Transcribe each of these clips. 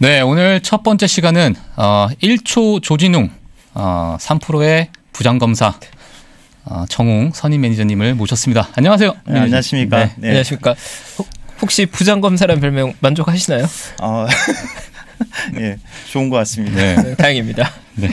네, 오늘 첫 번째 시간은 어, 1초 조진웅 어, 3프로의 부장검사 어, 정웅 선임 매니저님을 모셨습니다. 안녕하세요. 네, 안녕하십니까. 네. 네. 안녕하십니까. 혹시 부장검사란 별명 만족하시나요? 어, 예, 좋은 것 같습니다. 네. 다행입니다. 네.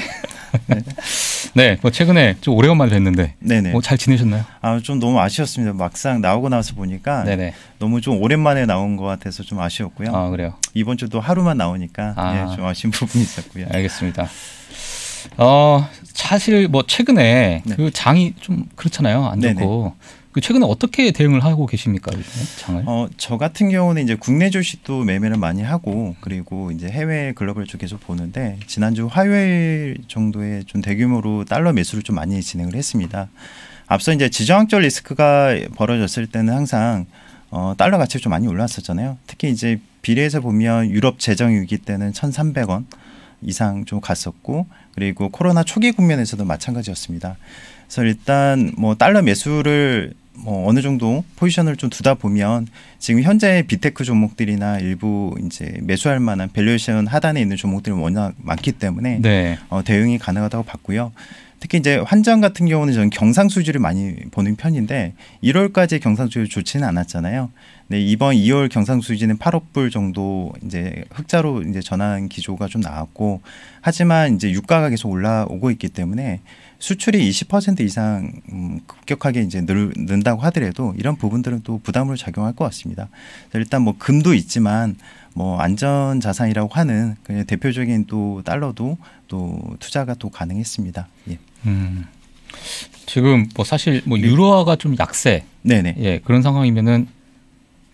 네. 뭐 최근에 좀 오래간만에 뵀는데 네네. 뭐잘 지내셨나요? 아, 좀 너무 아쉬웠습니다. 막상 나오고 나서 보니까 네네. 너무 좀 오랜만에 나온 것 같아서 좀 아쉬웠고요. 아, 그래요. 이번 주도 하루만 나오니까 아. 예, 좀 아쉬운 부분이 있었고요. 알겠습니다. 어, 사실 뭐 최근에 네. 그 장이 좀 그렇잖아요. 안 좋고. 네네. 그 최근에 어떻게 대응을 하고 계십니까? 장을? 어, 저 같은 경우는 이제 국내 주식도 매매를 많이 하고 그리고 이제 해외 글로벌 쪽 계속 보는데 지난주 화요일 정도에 좀 대규모로 달러 매수를 좀 많이 진행을 했습니다. 앞서 이제 지정학적 리스크가 벌어졌을 때는 항상 어, 달러 가치가 좀 많이 올랐었잖아요. 특히 이제 비례해서 보면 유럽 재정 위기 때는 천삼백 원 이상 좀 갔었고 그리고 코로나 초기 국면에서도 마찬가지였습니다. 그래서 일단 뭐 달러 매수를 뭐 어느 정도 포지션을 좀 두다 보면 지금 현재 비테크 종목들이나 일부 이제 매수할 만한 밸류에이션 하단에 있는 종목들이 워낙 많기 때문에 네. 어, 대응이 가능하다고 봤고요. 특히 이제 환전 같은 경우는 저는 경상수지를 많이 보는 편인데 1월까지 경상수지 좋지는 않았잖아요. 네, 이번 2월 경상수지는 8억 불 정도 이제 흑자로 이제 전환 기조가 좀 나왔고 하지만 이제 유가가 계속 올라오고 있기 때문에 수출이 20% 이상 음, 급격하게 이제 는다고 하더라도 이런 부분들은 또 부담으로 작용할 것 같습니다. 일단 뭐 금도 있지만 뭐 안전 자산이라고 하는 그냥 대표적인 또 달러도 또 투자가 또 가능했습니다. 예. 음. 지금 뭐 사실 뭐 네. 유로화가 좀 약세. 네네. 예, 그런 상황이면은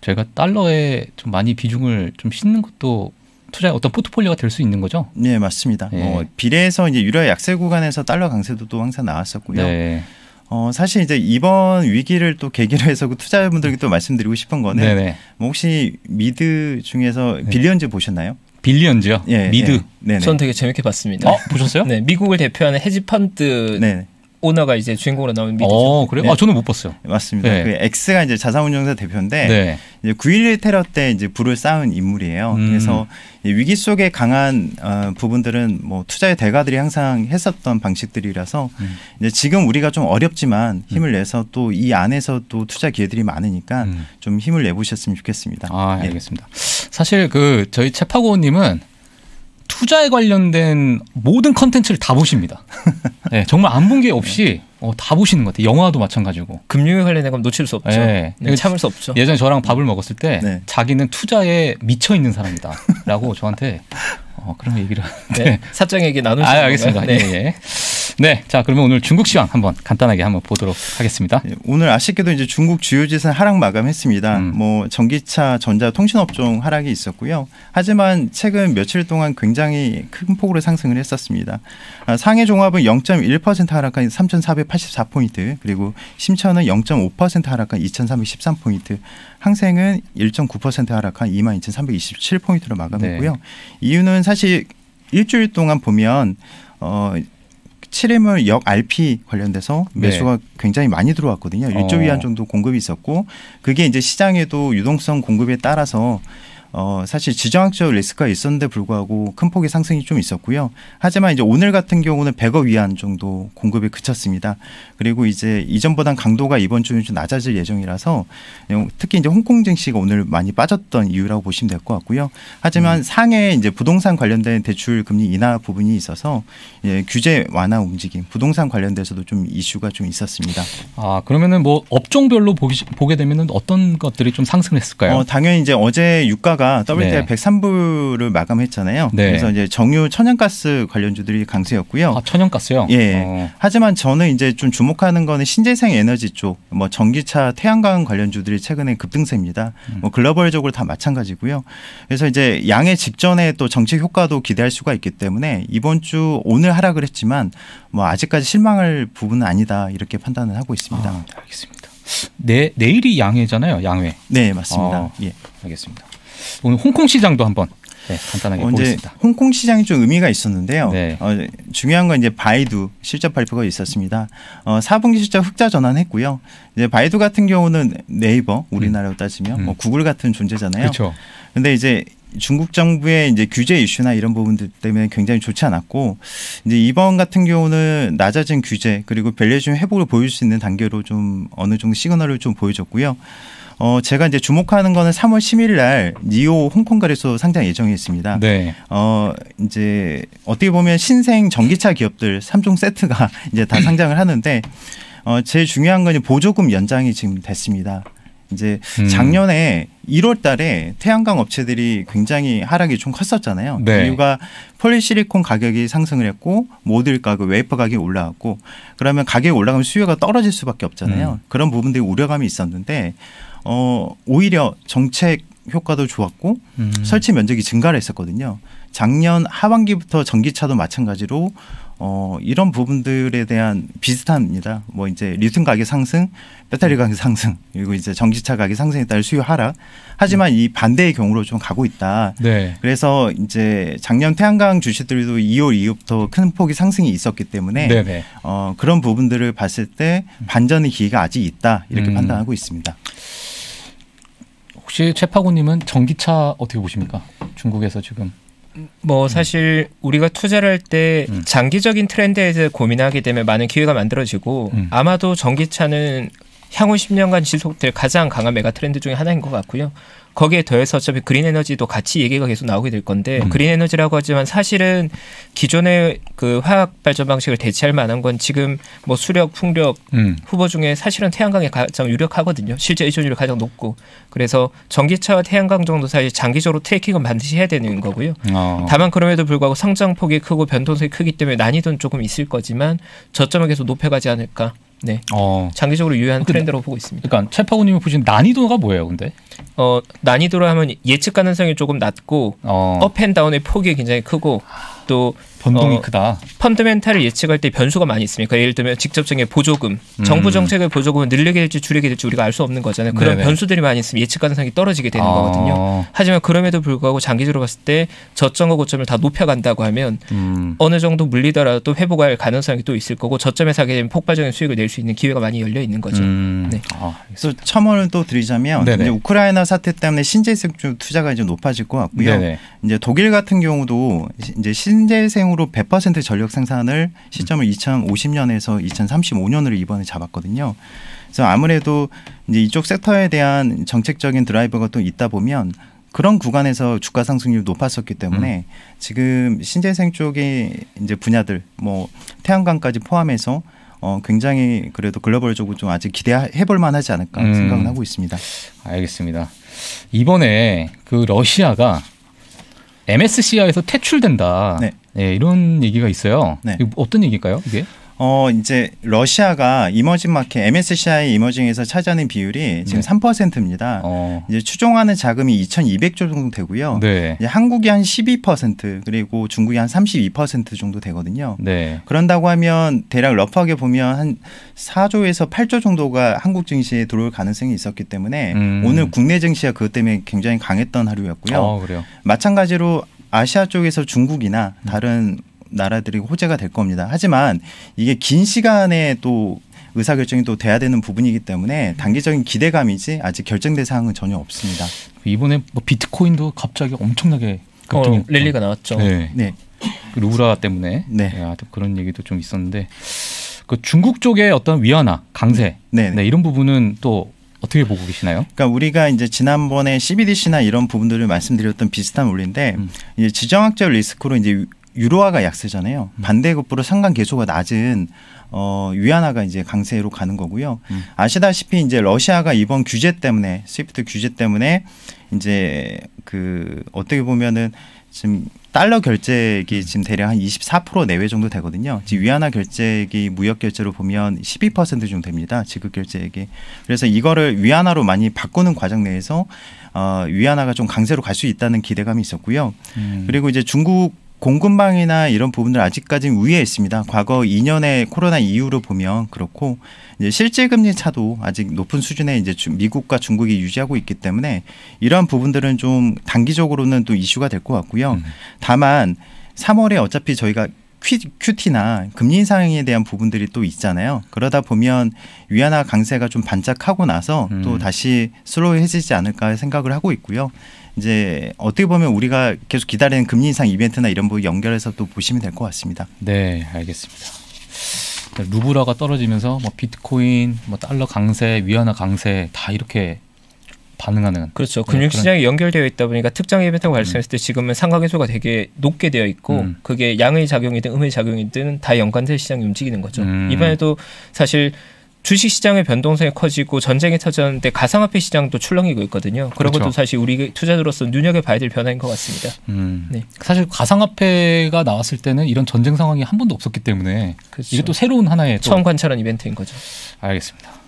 저희가 달러에 좀 많이 비중을 좀 싣는 것도 투자 어떤 포트폴리오가 될 수 있는 거죠? 네, 맞습니다. 예. 어, 비례해서 이제 유로 약세 구간에서 달러 강세도 또 항상 나왔었고요. 네. 어, 사실 이제 이번 위기를 또 계기로 해서 그 투자자분들께 또 말씀드리고 싶은 거는 네네. 뭐 혹시 미드 중에서 네. 빌리언즈 보셨나요? 빌리언즈요? 예, 미드. 예. 네. 저는 되게 재밌게 봤습니다. 어, 보셨어요? 네, 미국을 대표하는 헤지펀드 네. 오너가 이제 주인공으로 나오는 미디죠. 어, 그래요? 네. 아, 저는 못 봤어요. 네, 맞습니다. 네. 그 X가 이제 자산운용사 대표인데 네. 이제 9.11 테러 때 이제 불을 쌓은 인물이에요. 음. 그래서 위기 속에 강한 어, 부분들은 뭐 투자의 대가들이 항상 했었던 방식들이라서 음. 이제 지금 우리가 좀 어렵지만 힘을 음. 내서 또 이 안에서 또 투자 기회들이 많으니까 음. 좀 힘을 내보셨으면 좋겠습니다. 아, 예. 알겠습니다. 예. 사실 그 저희 채파고님은 투자에 관련된 모든 컨텐츠를 다 보십니다. 네, 정말 안 본 게 없이 어, 다 보시는 것 같아요. 영화도 마찬가지고. 금융에 관련된 건 놓칠 수 없죠. 예, 네. 네, 참을 수 없죠. 예전에 저랑 밥을 먹었을 때 네. 자기는 투자에 미쳐 있는 사람이다라고 저한테 어, 그런 얘기를 네. 네. 사적 얘기 나눌 아, 알겠습니다. 네. 예, 예. 네, 자 그러면 오늘 중국 시황 한번 간단하게 한번 보도록 하겠습니다. 예, 오늘 아쉽게도 이제 중국 주요 지수 하락 마감했습니다. 음. 뭐 전기차, 전자, 통신업종 하락이 있었고요. 하지만 최근 며칠 동안 굉장히 큰 폭으로 상승을 했었습니다. 아, 상해 종합은 0.1% 하락한 3,484 포인트, 그리고 심천은 0.5% 하락한 2,313 포인트, 항생은 1.9% 하락한 22,327 포인트로 마감했고요. 네. 이유는 사실 일주일 동안 보면 어 칠해물 역 RP 관련돼서 네. 매수가 네. 굉장히 많이 들어왔거든요. 어. 일조 위안 정도 공급이 있었고 그게 이제 시장에도 유동성 공급에 따라서 어, 사실 지정학적 리스크가 있었는데 불구하고 큰 폭의 상승이 좀 있었고요. 하지만 이제 오늘 같은 경우는 100억 위안 정도 공급이 그쳤습니다. 그리고 이제 이전보단 강도가 이번 주는 좀 낮아질 예정이라서 어, 특히 이제 홍콩 증시가 오늘 많이 빠졌던 이유라고 보시면 될 것 같고요. 하지만 음. 상해 이제 부동산 관련된 대출 금리 인하 부분이 있어서 예, 규제 완화 움직임, 부동산 관련돼서도 좀 이슈가 좀 있었습니다. 아 그러면은 뭐 업종별로 보기, 보게 되면은 어떤 것들이 좀 상승했을까요? 어, 당연히 이제 어제 유가 원가가 WTI 네. 103불을 마감했잖아요. 네. 그래서 이제 정유 천연가스 관련주들이 강세였고요. 아, 천연가스요? 예. 어. 하지만 저는 이제 좀 주목하는 거는 신재생 에너지 쪽, 뭐 전기차, 태양광 관련주들이 최근에 급등세입니다. 음. 뭐 글로벌적으로 다 마찬가지고요. 그래서 이제 양의 직전에 또 정책 효과도 기대할 수가 있기 때문에 이번 주 오늘 하락을 했지만 뭐 아직까지 실망할 부분은 아니다 이렇게 판단을 하고 있습니다. 아, 알겠습니다. 네, 내일이 양회잖아요. 양회. 네, 맞습니다. 어, 예. 알겠습니다. 오늘 홍콩 시장도 한번 네, 간단하게 어, 보겠습니다. 홍콩 시장이 좀 의미가 있었는데요. 네. 어, 중요한 건 이제 바이두 실적 발표가 있었습니다. 어, 4분기 실적 흑자 전환했고요. 이제 바이두 같은 경우는 네이버 우리나라로 음. 따지면 음. 뭐 구글 같은 존재잖아요. 그런데 그렇죠. 이제 중국 정부의 이제 규제 이슈나 이런 부분들 때문에 굉장히 좋지 않았고 이제 이번 같은 경우는 낮아진 규제 그리고 밸류에이션 회복을 보일 수 있는 단계로 좀 어느 정도 시그널을 좀 보여줬고요. 어, 제가 이제 주목하는 거는 3월 10일 날 니오 홍콩 거래소 상장 예정이 있습니다. 네. 어, 이제 어떻게 보면 신생 전기차 기업들 3종 세트가 이제 다 상장을 하는데 어, 제일 중요한 건 보조금 연장이 지금 됐습니다. 이제 음. 작년에 음. 1월 달에 태양광 업체들이 굉장히 하락이 좀 컸었잖아요. 네. 그 이유가 폴리실리콘 가격이 상승을 했고 모듈 가격, 웨이퍼 가격이 올라갔고 그러면 가격이 올라가면 수요가 떨어질 수밖에 없잖아요. 음. 그런 부분들이 우려감이 있었는데 어, 오히려 정책 효과도 좋았고 음. 설치 면적이 증가를 했었거든요. 작년 하반기부터 전기차도 마찬가지로 어, 이런 부분들에 대한 비슷합니다. 뭐 이제 리튬 가격 상승, 배터리 가격 상승, 그리고 이제 전기차 가격 상승에 따른 수요 하락. 하지만 음. 이 반대의 경우로 좀 가고 있다. 네. 그래서 이제 작년 태양광 주식들도 2월 이후부터 큰폭이 상승이 있었기 때문에 네, 네. 어, 그런 부분들을 봤을 때 음. 반전의 기회가 아직 있다 이렇게 음. 판단하고 있습니다. 혹시 최파고님은 전기차 어떻게 보십니까? 중국에서 지금 뭐 음. 사실 음. 우리가 투자를 할때 음. 장기적인 트렌드에 대해 고민하게 되면 많은 기회가 만들어지고 음. 아마도 전기차는 향후 10년간 지속될 가장 강한 메가 트렌드 중의 하나인 것 같고요. 거기에 더해서 어차피 그린 에너지도 같이 얘기가 계속 나오게 될 건데 음. 그린 에너지라고 하지만 사실은 기존의 그 화학 발전 방식을 대체할 만한 건 지금 뭐 수력, 풍력 음. 후보 중에 사실은 태양광이 가장 유력하거든요. 실제 의존율이 가장 높고 그래서 전기차와 태양광 정도 사이 장기적으로 테이킹은 반드시 해야 되는 거고요. 어. 다만 그럼에도 불구하고 성장폭이 크고 변동성이 크기 때문에 난이도는 조금 있을 거지만 저점을 계속 높여가지 않을까 네. 어. 장기적으로 유효한 트렌드로 보고 있습니다. 그러니까 최파고님이 보신 난이도가 뭐예요, 근데? 어 난이도로 하면 예측 가능성이 조금 낮고 어. 업앤다운의 폭이 굉장히 크고 또 변동이 어, 크다. 펀드멘탈을 예측할 때 변수가 많이 있습니다 그러니까 예를 들면 직접적인 보조금, 음. 정부 정책의 보조금을 늘리게 될지 줄이게 될지 우리가 알 수 없는 거잖아요. 그런 네네. 변수들이 많이 있으면 예측 가능성이 떨어지게 되는 아. 거거든요. 하지만 그럼에도 불구하고 장기적으로 봤을 때 저점과 고점을 다 높여간다고 하면 음. 어느 정도 물리더라도 회복할 가능성이 또 있을 거고 저점에 사게 되면 폭발적인 수익을 낼 수 있는 기회가 많이 열려 있는 거죠. 음. 네. 아, 그래서 첨언을 또 드리자면 네네. 이제 우크라이나 사태 때문에 신재생 투자가 이제 높아질 것 같고요. 네네. 이제 독일 같은 경우도 이제 신재생 대상으로 100% 전력 생산을 시점을 2050년에서 2035년으로 이번에 잡았거든요. 그래서 아무래도 이제 이쪽 섹터에 대한 정책적인 드라이버가 또 있다 보면 그런 구간에서 주가 상승률이 높았었기 때문에 음. 지금 신재생 쪽의 이제 분야들 뭐 태양광까지 포함해서 어 굉장히 그래도 글로벌적으로 좀 아직 기대해 볼 만하지 않을까 음. 생각을 하고 있습니다. 알겠습니다. 이번에 그 러시아가 MSCI에서 퇴출된다. 네. 네, 이런 얘기가 있어요. 네. 어떤 얘기일까요, 이게? 어 이제 러시아가 이머징 마켓 MSCI 이머징에서 차지하는 비율이 지금 네. 3%입니다. 어. 이제 추종하는 자금이 2,200조 정도 되고요. 네. 이제 한국이 한12% 그리고 중국이 한 32% 정도 되거든요. 네. 그런다고 하면 대략 러프하게 보면 한 4조에서 8조 정도가 한국 증시에 들어올 가능성이 있었기 때문에 음. 오늘 국내 증시가 그것 때문에 굉장히 강했던 하루였고요. 어, 마찬가지로 아시아 쪽에서 중국이나 다른 나라들이 호재가 될 겁니다. 하지만 이게 긴 시간에 또 의사결정이 또 돼야 되는 부분이기 때문에 단기적인 기대감이지 아직 결정된 사항은 전혀 없습니다. 이번에 뭐 비트코인도 갑자기 엄청나게 급등 어, 랠리가 나왔죠. 네. 네. 그 루브라 때문에 네. 야, 네, 그런 얘기도 좀 있었는데 그 중국 쪽의 어떤 위안화 강세 네, 네. 네 이런 부분은 또 어떻게 보고 계시나요? 그러니까 우리가 이제 지난번에 CBDC나 이런 부분들을 말씀드렸던 비슷한 원리인데 음. 이제 지정학적 리스크로 이제 유로화가 약세잖아요. 음. 반대급부로 상관 계수가 낮은 어 위안화가 이제 강세로 가는 거고요. 음. 아시다시피 이제 러시아가 이번 규제 때문에 스위프트 규제 때문에 이제 그 어떻게 보면은 지금 달러 결제액이 음. 지금 대략 한 24% 내외 정도 되거든요. 지금 위안화 음. 결제액이 무역 결제로 보면 12% 정도 됩니다. 지급 결제액이. 그래서 이거를 위안화로 많이 바꾸는 과정 내에서 어, 위안화가 좀 강세로 갈 수 있다는 기대감이 있었고요. 음. 그리고 이제 중국 공급망이나 이런 부분들 아직까지는 우위에 있습니다. 과거 2년의 코로나 이후로 보면 그렇고 이제 실제 금리 차도 아직 높은 수준에 이제 미국과 중국이 유지하고 있기 때문에 이러한 부분들은 좀 단기적으로는 또 이슈가 될 것 같고요. 음. 다만 3월에 어차피 저희가 큐티나 금리 인상에 대한 부분들이 또 있잖아요. 그러다 보면 위안화 강세가 좀 반짝하고 나서 음. 또 다시 슬로우해지지 않을까 생각을 하고 있고요. 이제 어떻게 보면 우리가 계속 기다리는 금리 인상 이벤트나 이런 부분 연결해서 또 보시면 될 것 같습니다. 네, 알겠습니다. 루브라가 떨어지면서 뭐 비트코인, 뭐 달러 강세, 위안화 강세 다 이렇게 반응하는 그렇죠. 네, 금융 시장이 연결되어 있다 보니까 특정 이벤트가 발생했을 때 지금은 상각 계수가 되게 높게 되어 있고 음. 그게 양의 작용이든 음의 작용이든 다 연관된 시장이 움직이는 거죠. 음. 이번에도 사실 주식시장의 변동성이 커지고 전쟁이 터졌는데 가상화폐 시장도 출렁이고 있거든요. 그런 그렇죠. 것도 사실 우리 투자자로서 눈여겨봐야 될 변화인 것 같습니다. 음. 네. 사실 가상화폐가 나왔을 때는 이런 전쟁 상황이 한 번도 없었기 때문에 그렇죠. 이게 또 새로운 하나의 처음 또... 관찰한 이벤트인 거죠. 알겠습니다.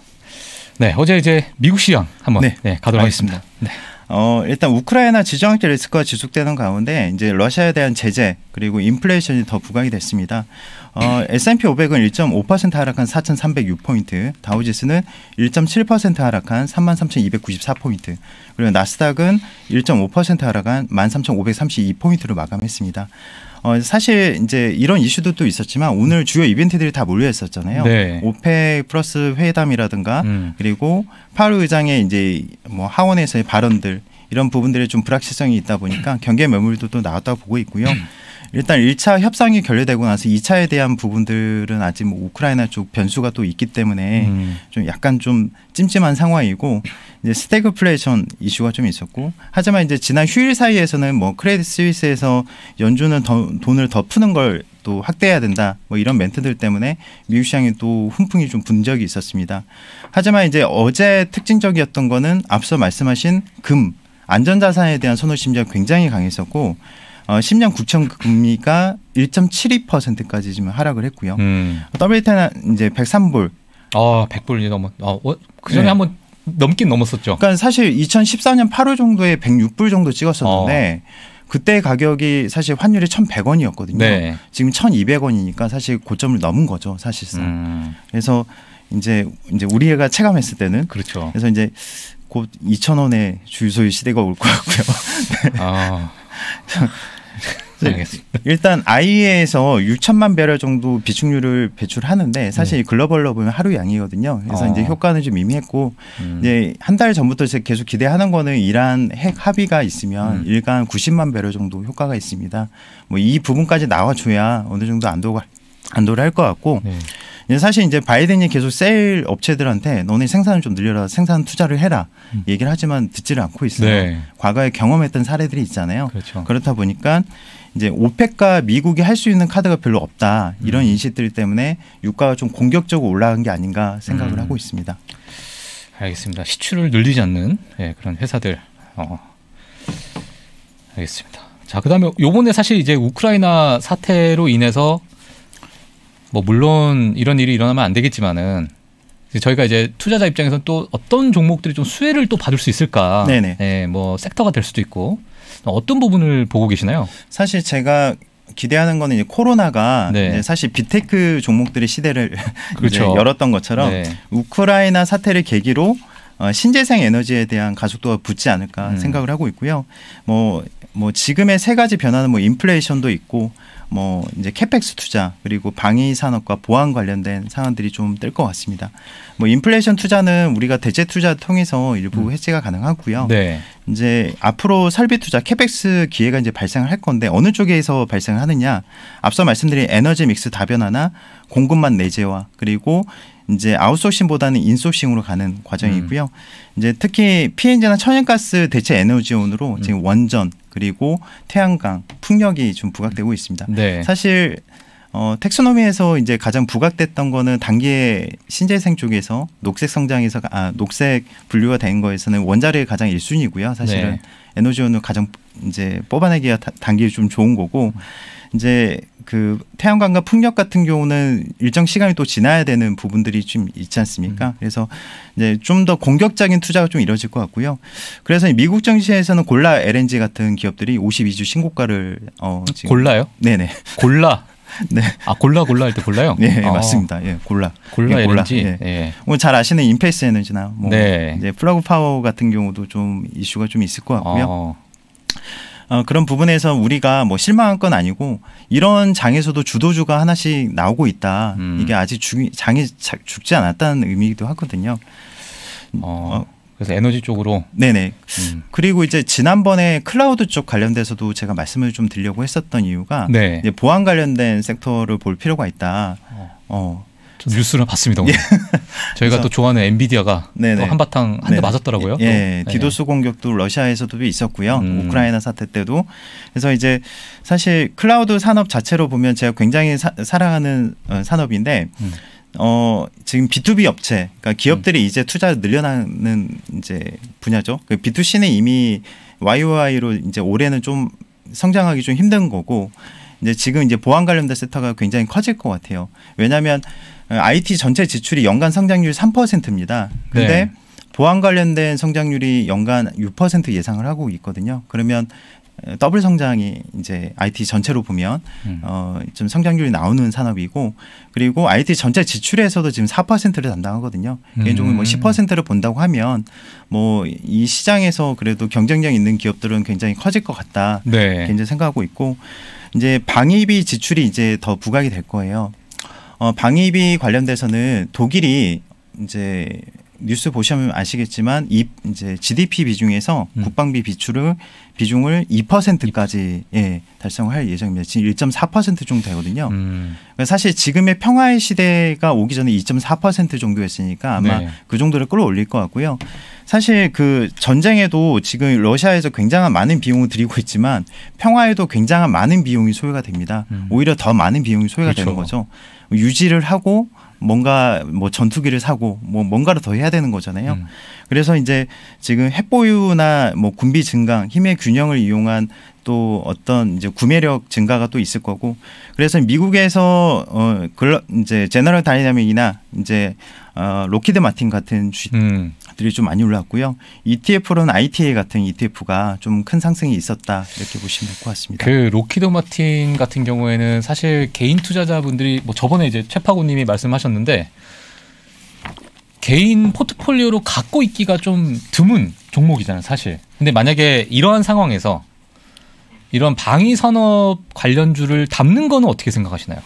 네, 어제 이제 미국 시장 한번 네, 네 가도록 알겠습니다. 하겠습니다. 네. 어, 일단 우크라이나 지정학적 리스크가 지속되는 가운데 이제 러시아에 대한 제재 그리고 인플레이션이 더 부각이 됐습니다. 어, S&P 500은 1.5% 하락한 4,306포인트, 다우지수는 1.7% 하락한 33,294포인트, 그리고 나스닥은 1.5% 하락한 13,532포인트로 마감했습니다. 어, 사실 이제 이런 이슈도 또 있었지만 오늘 주요 이벤트들이 다 몰려 있었잖아요. 네. 오펙 플러스 회담이라든가 음. 그리고 파루 의장의 이제 뭐 하원에서의 발언들 이런 부분들에 좀 불확실성이 있다 보니까 경계 매물도 또 나왔다고 보고 있고요. 음. 일단 1차 협상이 결렬되고 나서 2차에 대한 부분들은 아직 뭐 우크라이나 쪽 변수가 또 있기 때문에 음. 좀 약간 좀 찜찜한 상황이고 이제 스태그플레이션 이슈가 좀 있었고 하지만 이제 지난 휴일 사이에서는 뭐 크레딧 스위스에서 연준은 더, 돈을 더 푸는 걸 또 확대해야 된다 뭐 이런 멘트들 때문에 미국 시장이 또 훈풍이 좀분 적이 있었습니다. 하지만 이제 어제 특징적이었던 거는 앞서 말씀하신 금 안전자산에 대한 선호심리가 굉장히 강했었고 어, 10년 국채 금리가 1.72%까지 지금 하락을 했고요. 음. WT는 이제 103불. 어, 100불이 넘어. 아, 어, 그 전에 네. 한번 넘긴 넘었었죠. 그러니까 사실 2014년 8월 정도에 106불 정도 찍었었는데 어. 그때 가격이 사실 환율이 1,100원이었거든요. 네. 지금 1,200원이니까 사실 고점을 넘은 거죠, 사실상. 음. 그래서 이제 이제 우리 애가 체감했을 때는 그렇죠. 그래서 이제 곧 2,000원의 주유소의 시대가 올 것 같고요. 네. 아. 네. 일단 아이에서 6천만 배럴 정도 비축률을 배출하는데 사실 네. 글로벌로 보면 하루 양이거든요. 그래서 어. 이제 효과는 좀 미미했고 음. 이제 한 달 전부터 제가 계속 기대하는 거는 이란 핵 합의가 있으면 음. 일간 90만 배럴 정도 효과가 있습니다. 뭐 이 부분까지 나와줘야 어느 정도 안도가 안도를 할 것 같고 네. 사실 이제 바이든이 계속 세일 업체들한테 너네 생산을 좀 늘려라 생산 투자를 해라 음. 얘기를 하지만 듣지를 않고 있어요. 네. 과거에 경험했던 사례들이 있잖아요. 그렇죠. 그렇다 보니까 이제 오펙과 미국이 할 수 있는 카드가 별로 없다 이런 음. 인식들 때문에 유가가 좀 공격적으로 올라간 게 아닌가 생각을 음. 하고 있습니다. 알겠습니다. 시추를 늘리지 않는 예, 그런 회사들. 어. 알겠습니다. 자 그다음에 요번에 사실 이제 우크라이나 사태로 인해서 뭐 물론 이런 일이 일어나면 안 되겠지만은 저희가 이제 투자자 입장에서 또 어떤 종목들이 좀 수혜를 또 받을 수 있을까? 네네. 네, 뭐 섹터가 될 수도 있고 어떤 부분을 보고 계시나요? 사실 제가 기대하는 거는 이제 코로나가 네. 이제 사실 비테크 종목들의 시대를 그렇죠. 열었던 것처럼 네. 우크라이나 사태를 계기로 어, 신재생 에너지에 대한 가속도가 붙지 않을까 음. 생각을 하고 있고요. 뭐뭐 지금의 세 가지 변화는 뭐 인플레이션도 있고 뭐 이제 캐펙스 투자 그리고 방위 산업과 보안 관련된 사안들이 좀 뜰 것 같습니다. 뭐 인플레이션 투자는 우리가 대체 투자 통해서 일부 음. 해제가 가능하고요. 네. 이제 앞으로 설비 투자 캐펙스 기회가 이제 발생을 할 건데 어느 쪽에서 발생을 하느냐 앞서 말씀드린 에너지 믹스 다변화나 공급망 내재화 그리고 이제 아웃소싱보다는 인소싱으로 가는 과정이고요. 음. 이제 특히 피엔제나 천연가스 대체 에너지원으로 음. 지금 원전 그리고 태양광, 풍력이 좀 부각되고 있습니다. 네. 사실 어, 텍소노미에서 이제 가장 부각됐던 거는 단계 신재생 쪽에서 녹색 성장에서 아 녹색 분류가 된 거에서는 원자력이 가장 일순위고요 사실은 네. 에너지원을 가장 이제 뽑아내기가 단계에좀 좋은 거고 이제 그 태양광과 풍력 같은 경우는 일정 시간이 또 지나야 되는 부분들이 좀 있지 않습니까? 음. 그래서 이제 좀 더 공격적인 투자가 좀 이뤄질 것 같고요. 그래서 미국 정시에서는 골라 LNG 같은 기업들이 52주 신고가를 어 지금 골라요? 네네 골라 네. 아 골라 골라 할 때 골라요? 네 아. 맞습니다. 예 골라. 골라 예, 골라. 예. 예. 오늘 뭐 잘 아시는 인페이스 에너지나 뭐 네. 이제 플러그 파워 같은 경우도 좀 이슈가 좀 있을 것 같고요. 아. 어, 그런 부분에서 우리가 뭐 실망한 건 아니고 이런 장에서도 주도주가 하나씩 나오고 있다. 음. 이게 아직 죽, 장이 죽지 않았다는 의미이기도 하거든요. 어, 어. 그래서 에너지 쪽으로 네네 음. 그리고 이제 지난번에 클라우드 쪽 관련돼서도 제가 말씀을 좀 드리려고 했었던 이유가 네. 보안 관련된 섹터를 볼 필요가 있다 어. 어. 좀 뉴스를 봤습니다. 오늘. 예. 저희가 또 좋아하는 엔비디아가 또 한바탕 한 대 맞았더라고요. 예. 디도스 네. 공격도 러시아에서도 있었고요. 음. 우크라이나 사태 때도. 그래서 이제 사실 클라우드 산업 자체로 보면 제가 굉장히 사, 사랑하는 어, 산업인데 음. 어, 지금 B2B 업체, 그러니까 기업들이 음. 이제 투자 늘려나는 이제 분야죠. 그 B2C는 이미 YOI로 이제 올해는 좀 성장하기 좀 힘든 거고 이제 지금 이제 보안 관련된 세터가 굉장히 커질 것 같아요. 왜냐하면 IT 전체 지출이 연간 성장률 3%입니다. 근데 네. 보안 관련된 성장률이 연간 6% 예상을 하고 있거든요. 그러면 더블 성장이 이제 IT 전체로 보면 음. 어좀 성장률이 나오는 산업이고 그리고 IT 전체 지출에서도 지금 4%를 담당하거든요. 개인적으로 뭐 10%를 음. 본다고 하면 뭐 이 시장에서 그래도 경쟁력 있는 기업들은 굉장히 커질 것 같다. 네. 굉장히 생각하고 있고 이제 방위비 지출이 이제 더 부각이 될 거예요. 어, 방위비 관련돼서는 독일이 이제 뉴스 보시면 아시겠지만 이 이제 GDP 비중에서 음. 국방비 비출을 비중을 2%까지 예, 달성할 예정입니다. 지금 1.4% 정도 되거든요. 음. 그러니까 사실 지금의 평화의 시대가 오기 전에 2.4% 정도였으니까 아마 네. 그 정도를 끌어올릴 것 같고요. 사실 그 전쟁에도 지금 러시아에서 굉장한 많은 비용을 들이고 있지만 평화에도 굉장한 많은 비용이 소요가 됩니다. 음. 오히려 더 많은 비용이 소요가 그렇죠. 되는 거죠. 유지를 하고 뭔가 뭐 전투기를 사고 뭐 뭔가를 더 해야 되는 거잖아요. 음. 그래서 이제 지금 핵보유나 뭐 군비 증강, 힘의 균형을 이용한 또 어떤 이제 구매력 증가가 또 있을 거고 그래서 미국에서 어 글러, 이제 제너럴 다이나믹이나 이제 어 로키드 마틴 같은 음. 들이 좀 많이 올랐고요. ETF로는 ITA 같은 ETF가 좀 큰 상승이 있었다 이렇게 보시면 될 것 같습니다. 그 로키드 마틴 같은 경우에는 사실 개인 투자자분들이 뭐 저번에 이제 최파고님이 말씀하셨는데 개인 포트폴리오로 갖고 있기가 좀 드문 종목이잖아요, 사실. 근데 만약에 이러한 상황에서 이런 방위 산업 관련주를 담는 거는 어떻게 생각하시나요?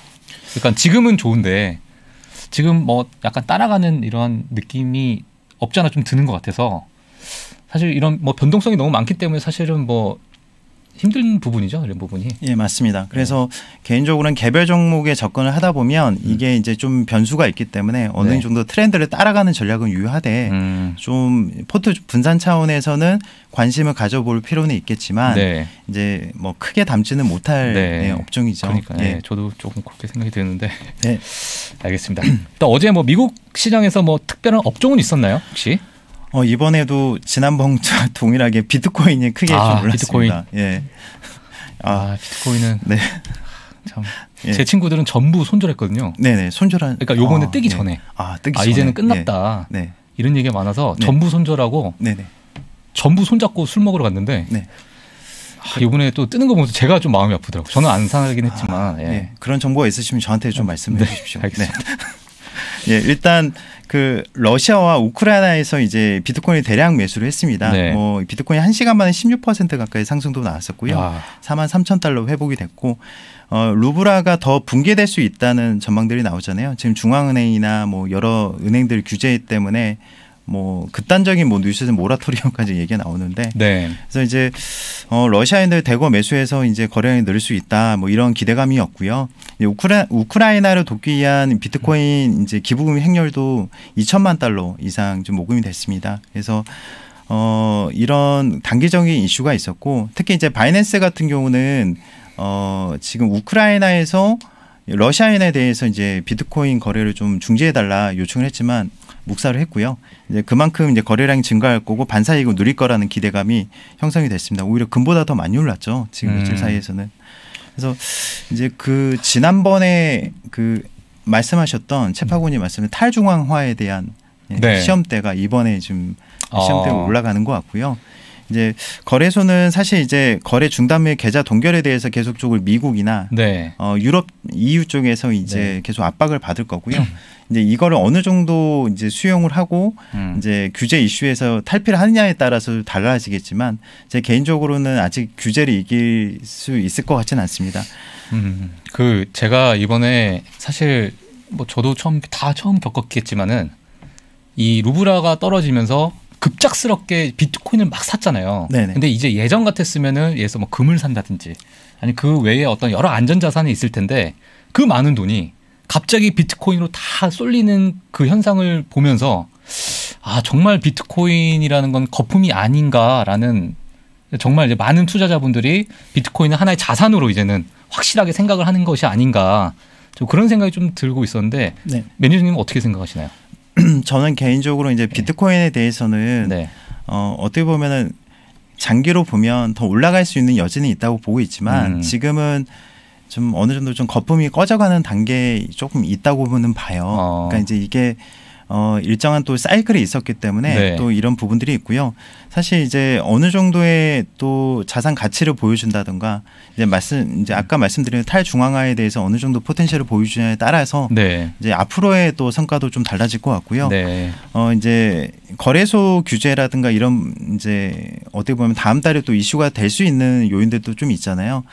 그러니까 지금은 좋은데 지금 뭐 약간 따라가는 이러한 느낌이 없지 않아 좀 드는 것 같아서 사실 이런 뭐 변동성이 너무 많기 때문에 사실은 뭐 힘든 부분이죠 이런 부분이. 예 맞습니다. 네. 그래서 네. 개인적으로는 개별 종목에 접근을 하다 보면 음. 이게 이제 좀 변수가 있기 때문에 어느 네. 정도 트렌드를 따라가는 전략은 유효하되 음. 좀 포트 분산 차원에서는 관심을 가져볼 필요는 있겠지만 네. 이제 뭐 크게 담지는 못할 네. 네, 업종이죠. 그러니까 예. 저도 조금 그렇게 생각이 드는데. 네. 알겠습니다. 또 어제 뭐 미국 시장에서 뭐 특별한 업종은 있었나요 혹시? 어, 이번에도 지난번과 동일하게 비트코인이 크게 아, 좀 올랐습니다. 비트코인. 예. 아, 아 비트코인은 네. 참. 예. 제 친구들은 전부 손절했거든요. 네네 손절한. 그러니까 요번에 아, 뜨기 네. 전에. 아 뜨기 아, 전에. 이제는 예. 끝났다. 네. 네. 이런 얘기가 많아서 네. 전부 손절하고. 네네. 전부 손잡고 술 먹으러 갔는데. 네. 아, 이번에 또 뜨는 거 보면서 제가 좀 마음이 아프더라고요. 저는 안 사긴 했지만 아, 예. 네. 그런 정보가 있으시면 저한테 좀 아, 말씀해 네. 주십시오. 알겠습니다. 예, 일단 그 러시아와 우크라이나에서 이제 비트코인을 대량 매수를 했습니다. 네. 뭐 비트코인 한 시간 만에 16% 가까이 상승도 나왔었고요. 아. 4만 3천 달러 회복이 됐고 어, 루브라가 더 붕괴될 수 있다는 전망들이 나오잖아요. 지금 중앙은행이나 뭐 여러 은행들 규제 때문에 뭐 극단적인 뭐뉴스에서 모라토리엄까지 얘기가 나오는데 네. 그래서 이제 어 러시아인들 대거 매수해서 이제 거래량이 늘 수 있다 뭐 이런 기대감이었고요. 이제 우크라 우크라이나를 돕기 위한 비트코인 이제 기부금 행렬도 2천만 달러 이상 좀 모금이 됐습니다. 그래서 어 이런 단기적인 이슈가 있었고 특히 이제 바이낸스 같은 경우는 어 지금 우크라이나에서 러시아인에 대해서 이제 비트코인 거래를 좀 중지해 달라 요청을 했지만 묵살을 했고요. 이제 그만큼 이제 거래량이 증가할 거고 반사이익을 누릴 거라는 기대감이 형성이 됐습니다. 오히려 금보다 더 많이 올랐죠. 지금 음. 며칠 사이에서는. 그래서 이제 그 지난번에 그 말씀하셨던 채파군이 말씀한 탈중앙화에 대한 네. 시험대가 이번에 지금 시험대가 어. 아. 올라가는 것 같고요. 이제 거래소는 사실 이제 거래 중단 및 계좌 동결에 대해서 계속적으로 미국이나 네. 어, 유럽 EU 쪽에서 이제 네. 계속 압박을 받을 거고요. 음. 이제 이거를 어느 정도 이제 수용을 하고 음. 이제 규제 이슈에서 탈피를 하느냐에 따라서 달라지겠지만 제 개인적으로는 아직 규제를 이길 수 있을 것 같지는 않습니다. 음, 그 제가 이번에 사실 뭐 저도 처음 다 처음 겪었겠지만은 이 루브라가 떨어지면서 급작스럽게 비트코인을 막 샀잖아요. 네네. 근데 이제 예전 같았으면은 예서 뭐 금을 산다든지 아니 그 외에 어떤 여러 안전자산이 있을 텐데 그 많은 돈이 갑자기 비트코인으로 다 쏠리는 그 현상을 보면서 아 정말 비트코인이라는 건 거품이 아닌가라는 정말 이제 많은 투자자분들이 비트코인은 하나의 자산으로 이제는 확실하게 생각을 하는 것이 아닌가 좀 그런 생각이 좀 들고 있었는데 네. 매니저님 어떻게 생각하시나요? 저는 개인적으로 이제 비트코인에 네. 대해서는 네. 어, 어떻게 보면은 장기로 보면 더 올라갈 수 있는 여지는 있다고 보고 있지만 음. 지금은 좀 어느 정도 좀 거품이 꺼져가는 단계에 조금 있다고는 보 봐요. 어. 그러니까 이제 이게 어, 일정한 또 사이클이 있었기 때문에 네. 또 이런 부분들이 있고요. 사실 이제 어느 정도의 또 자산 가치를 보여준다든가 이제 말씀 이제 아까 말씀드린 탈중앙화에 대해서 어느 정도 포텐셜을 보여주냐에 따라서 네. 이제 앞으로의 또 성과도 좀 달라질 것 같고요. 네. 어 이제 거래소 규제라든가 이런 이제 어떻게 보면 다음 달에 또 이슈가 될 수 있는 요인들도 좀 있잖아요.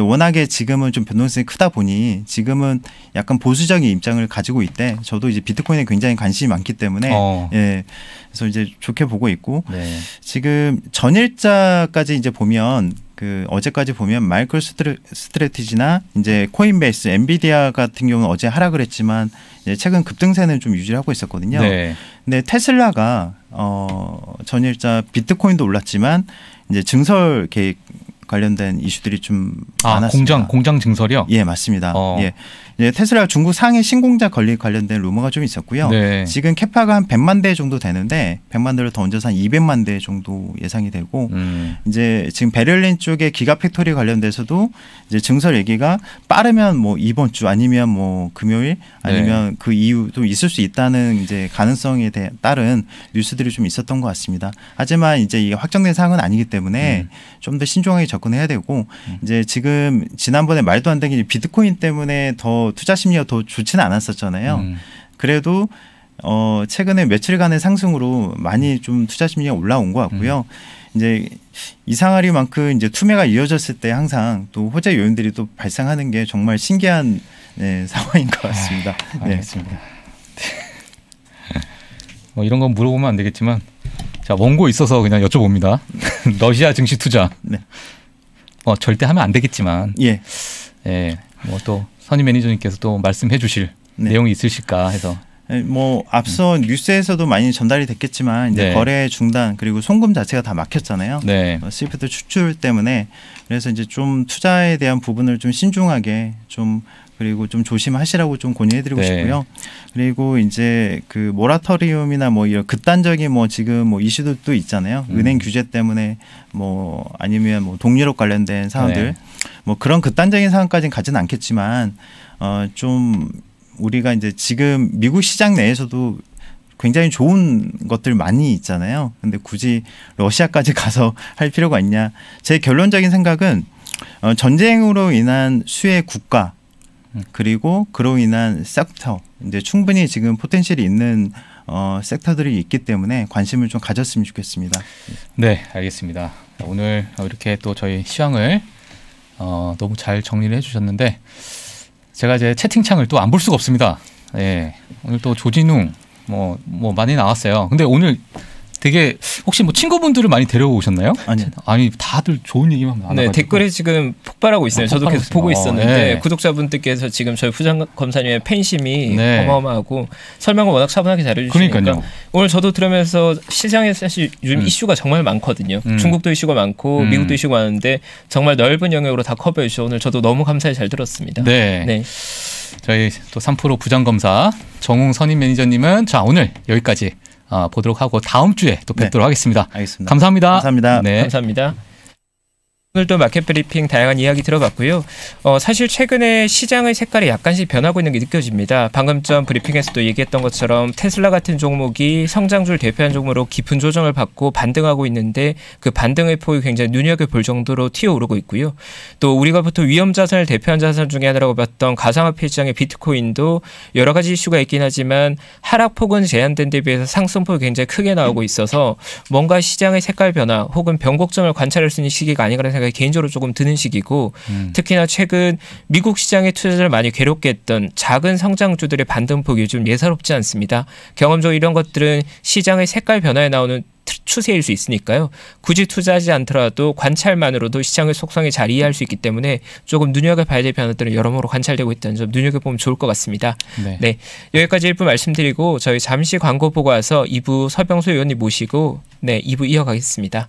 워낙에 지금은 좀 변동성이 크다 보니 지금은 약간 보수적인 입장을 가지고 있대. 저도 이제 비트코인에 굉장히 관심이 많기 때문에 어. 예. 그래서 이제 좋게 보고 있고 네. 지금 전일자까지 이제 보면 그 어제까지 보면 마이클 스트레, 스트레티지나 이제 코인베이스, 엔비디아 같은 경우는 어제 하락을 했지만 최근 급등세는 좀유지 하고 있었거든요. 네. 근데 테슬라가 어 전일자 비트코인도 올랐지만 이제 증설 계획 관련된 이슈들이 좀 아, 많았습니다. 공장 공장 증설이요? 예, 맞습니다. 어. 예. 예, 테슬라 중국 상해 신공장 건립 관련된 루머가 좀 있었고요. 네. 지금 캐파가 한 100만 대 정도 되는데 100만 대를 더 얹어서 한 200만 대 정도 예상이 되고 음. 이제 지금 베를린 쪽에 기가 팩토리 관련돼서도 이제 증설 얘기가 빠르면 뭐 이번 주 아니면 뭐 금요일 네. 아니면 네. 그 이후 도 있을 수 있다는 이제 가능성에 대 따른 뉴스들이 좀 있었던 것 같습니다. 하지만 이제 이게 확정된 사항은 아니기 때문에 음. 좀더 신중하게 접근해야 되고 음. 이제 지금 지난번에 말도 안 되게 비트코인 때문에 더 투자 심리가 더 좋지는 않았었잖아요. 음. 그래도 어 최근에 며칠간의 상승으로 많이 좀 투자 심리가 올라온 것 같고요. 음. 이제 이상하리만큼 이제 투매가 이어졌을 때 항상 또 호재 요인들이 또 발생하는 게 정말 신기한 네, 상황인 것 같습니다. 아, 네. 알겠습니다. 네. 뭐 이런 건 물어보면 안 되겠지만 자 원고 있어서 그냥 여쭤봅니다. 러시아 증시 투자. 네. 어, 절대 하면 안 되겠지만 예. 예. 뭐또 선임 매니저님께서 또 말씀해 주실 네. 내용이 있으실까 해서 예, 뭐 앞서 음. 뉴스에서도 많이 전달이 됐겠지만 이제 네. 거래 중단 그리고 송금 자체가 다 막혔잖아요. 네. 시프트 어, 추출 때문에 그래서 이제 좀 투자에 대한 부분을 좀 신중하게 좀 그리고 좀 조심하시라고 좀 권유해드리고 네. 싶고요. 그리고 이제 그 모라토리움이나 뭐 이런 극단적인 뭐 지금 뭐 이슈들도 있잖아요. 음. 은행 규제 때문에 뭐 아니면 뭐 동유럽 관련된 사안들 네. 뭐 그런 극단적인 상황까지는 가지는 않겠지만 어 좀 우리가 이제 지금 미국 시장 내에서도 굉장히 좋은 것들 많이 있잖아요. 근데 굳이 러시아까지 가서 할 필요가 있냐? 제 결론적인 생각은 어, 전쟁으로 인한 수혜 국가 그리고 그로 인한 섹터 이제 충분히 지금 포텐셜이 있는 어, 섹터들이 있기 때문에 관심을 좀 가졌으면 좋겠습니다. 네, 알겠습니다. 오늘 이렇게 또 저희 시황을 어, 너무 잘 정리를 해주셨는데 제가 이제 채팅창을 또 안 볼 수가 없습니다. 예, 오늘 또 조진웅 뭐, 뭐 많이 나왔어요. 근데 오늘 되게 혹시 뭐 친구분들을 많이 데려오셨나요? 아니 아니 다들 좋은 얘기만 많아. 네 댓글에 지금 폭발하고 있어요. 아, 저도 계속 보고 있었는데 네. 구독자분들께서 지금 저희 부장 검사님의 팬심이 네. 어마어마하고 설명을 워낙 차분하게 잘해주시니까 그러니까요. 오늘 저도 들으면서 시장에 사실 요즘 음. 이슈가 정말 많거든요. 음. 중국도 이슈가 많고 음. 미국도 이슈가 많은데 정말 넓은 영역으로 다 커버해 주셔서 오늘 저도 너무 감사히 잘 들었습니다. 네. 네. 저희 또3 부장검사 정웅 선임 매니저님은 자 오늘 여기까지 어, 보도록 하고 다음 주에 또 뵙도록 네. 하겠습니다. 알겠습니다. 감사합니다. 감사합니다. 네. 감사합니다. 오늘도 마켓 브리핑 다양한 이야기 들어봤고요. 어, 사실 최근에 시장의 색깔이 약간씩 변하고 있는 게 느껴집니다. 방금 전 브리핑에서도 얘기했던 것처럼 테슬라 같은 종목이 성장주를 대표한 종목으로 깊은 조정을 받고 반등하고 있는데 그 반등의 폭이 굉장히 눈여겨볼 정도로 튀어오르고 있고요. 또 우리가 보통 위험 자산을 대표한 자산 중에 하나라고 봤던 가상화폐 시장의 비트코인도 여러 가지 이슈가 있긴 하지만 하락폭은 제한된 데 비해서 상승폭이 굉장히 크게 나오고 있어서 뭔가 시장의 색깔 변화 혹은 변곡점을 관찰할 수 있는 시기가 아닌가 생각이 생각이 개인적으로 조금 드는 시기고 음. 특히나 최근 미국 시장의 투자자를 많이 괴롭게 했던 작은 성장주들의 반등폭이 좀 예사롭지 않습니다. 경험적으로 이런 것들은 시장의 색깔 변화에 나오는 추세일 수 있으니까요. 굳이 투자하지 않더라도 관찰만으로도 시장의 속성이잘 이해할 수 있기 때문에 조금 눈여겨봐야 될 변화들은 여러모로 관찰되고 있다는 점 눈여겨보면 좋을 것 같습니다. 네. 네. 여기까지 1부 말씀드리고 저희 잠시 광고 보고 와서 2부 서병수 의원님 모시고 네, 2부 이어가겠습니다.